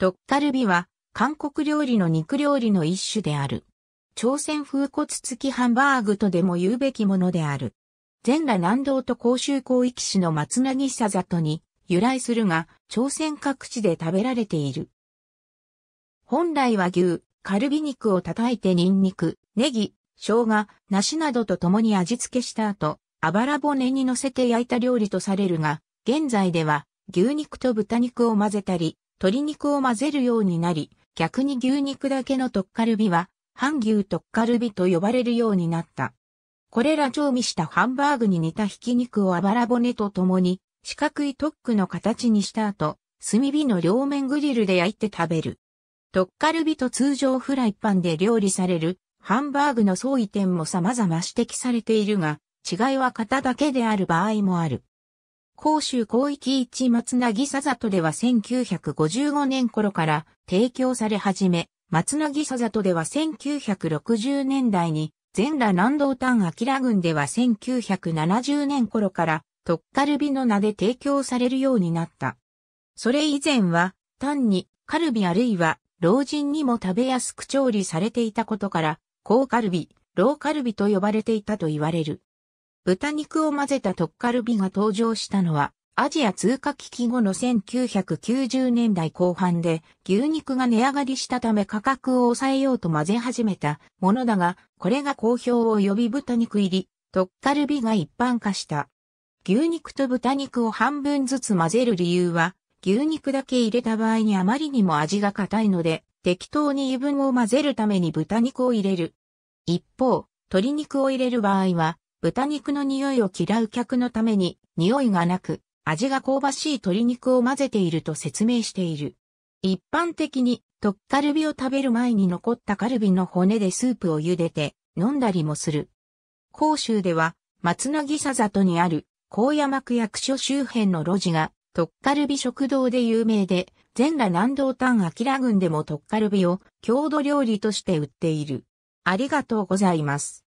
トッカルビは、韓国料理の肉料理の一種である。朝鮮風骨付きハンバーグとでも言うべきものである。全羅南道と甲州広域市の松なぎ里に由来するが、朝鮮各地で食べられている。本来は牛、カルビ肉を叩いてニンニク、ネギ、生姜、梨などと共に味付けした後、あばら骨に乗せて焼いた料理とされるが、現在では牛肉と豚肉を混ぜたり、鶏肉を混ぜるようになり、逆に牛肉だけのトッカルビは、半牛トッカルビと呼ばれるようになった。これら調味したハンバーグに似たひき肉をあばら骨と共に、四角いトックの形にした後、炭火の両面グリルで焼いて食べる。トッカルビと通常フライパンで料理される、ハンバーグの相違点も様々指摘されているが、違いは型だけである場合もある。甲州広域市松なぎさ里では1955年頃から提供され始め、松なぎさ里では1960年代に、全羅南道丹明郡では1970年頃から、トッカルビの名で提供されるようになった。それ以前は、単に、カルビあるいは、老人にも食べやすく調理されていたことから、高カルビ、ローカルビと呼ばれていたと言われる。豚肉を混ぜたトッカルビが登場したのは、アジア通貨危機後の1990年代後半で牛肉が値上がりしたため価格を抑えようと混ぜ始めたものだが、これが好評を呼び豚肉入り、トッカルビが一般化した。牛肉と豚肉を半分ずつ混ぜる理由は、牛肉だけ入れた場合にあまりにも味が硬いので、適当に油分を混ぜるために豚肉を入れる。一方、鶏肉を入れる場合は、豚肉の匂いを嫌う客のために、匂いがなく、味が香ばしい鶏肉を混ぜていると説明している。一般的に、トッカルビを食べる前に残ったカルビの骨でスープを茹でて飲んだりもする。甲州では、松なぎさ里にある高山区役所周辺の路地がトッカルビ食堂で有名で、全羅南道丹アキラ郡でもトッカルビを郷土料理として売っている。ありがとうございます。